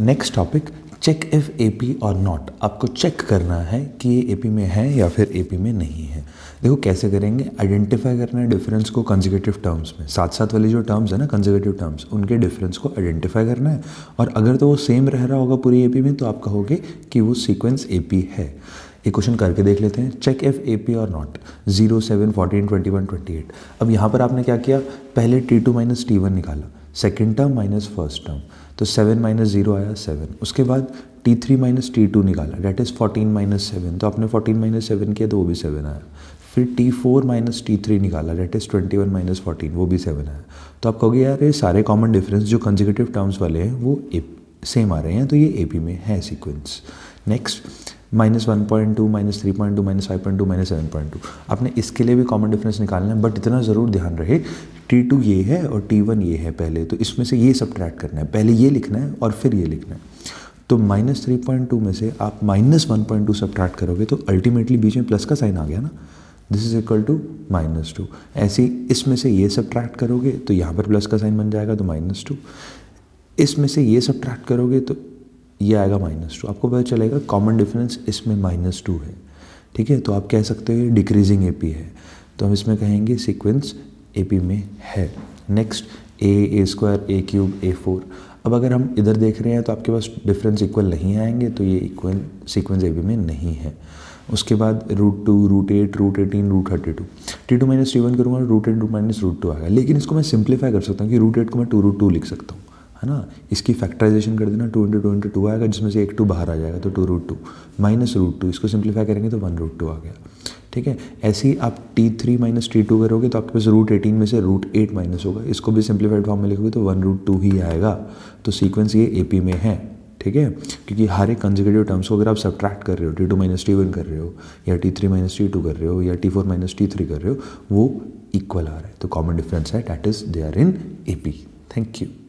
next topic check if A P or not आपको check करना है कि ये ए पी में है या फिर ए पी में नहीं है देखो कैसे करेंगे आइडेंटिफाई करना है डिफरेंस को कंजिकेटिव टर्म्स में साथ साथ वाले जो टर्म्स है ना कंजिकेटिव टर्म्स उनके डिफरेंस को आइडेंटिफाई करना है और अगर तो वो सेम रह रहा होगा पूरी ए पी में तो आप कहोगे कि वो सीक्वेंस ए पी है एक क्वेश्चन करके देख लेते हैं check if A P or not zero seven fourteen twenty one twenty eight अब यहाँ पर आपने क्या किया पहले t two minus T one निकाला second term minus first term तो सेवन माइनस जीरो आया सेवन उसके बाद t three minus T two निकाला that is fourteen minus seven तो आपने फोर्टीन माइनस सेवन किया तो वो भी सेवन आया फिर t four minus T three निकाला that is twenty one minus fourteen वो भी सेवन आया तो आप कहोगे यार ये सारे कॉमन डिफरेंस जो कंजिकेटिव टर्म्स वाले हैं वो ए सेम आ रहे हैं तो ये ए पी में है sequence next minus one point two minus three point two minus five point two minus seven point two आपने इसके लिए भी कॉमन डिफरेंस निकालना है बट इतना ज़रूर ध्यान रहे टी टू ये है और टी वन ये है पहले तो इसमें से ये सब करना है पहले ये लिखना है और फिर ये लिखना है तो माइनस थ्री पॉइंट टू में से आप माइनस वन पॉइंट टू सब करोगे तो अल्टीमेटली बीच में प्लस का साइन आ गया ना this is equal to minus two ऐसे इसमें से ये सब करोगे तो यहाँ पर प्लस का साइन बन जाएगा तो माइनस टू इसमें से ये सब करोगे तो ये आएगा माइनस टू आपको पता चलेगा कॉमन डिफरेंस इसमें माइनस टू है ठीक है तो आप कह सकते हो ये डिक्रीजिंग ए है तो हम इसमें कहेंगे सीक्वेंस ए पी में है next A A square A cube A four अब अगर हम इधर देख रहे हैं तो आपके पास डिफरेंस इक्वल नहीं आएंगे तो ये इक्वल सीक्वेंस ए बी में नहीं है उसके बाद root two root eight root eighteen root thirty two T two minus T one करूँगा root eight root minus root two आएगा लेकिन इसको मैं सिंप्लीफाई कर सकता हूँ कि रूट एट को मैं टू रूट टू लिख सकता हूँ है ना इसकी फैक्टराइजेशन कर देना two into two into two आएगा जिसमें से एक टू बाहर आ जाएगा तो two root two minus root two इसको सिंप्लीफाई करेंगे तो वन रूट टू आ गया ठीक है ऐसे ही आप T three minus T two करोगे तो आपके पास रूट एटीन में से रूट एट माइनस होगा इसको भी सिंप्लीफाइड फॉर्म में लिखोगे तो वन रूट टू ही आएगा तो सीक्वेंस ये ए पी में है ठीक है क्योंकि हर एक कंजिकेटिव टर्म्स को अगर आप सब्ट्रैक्ट कर रहे हो T two minus T one कर रहे हो या T three minus T two कर रहे हो या T four minus T three कर रहे हो वो इक्वल आ रहा है तो कॉमन डिफरेंस है that is they are in A P thank you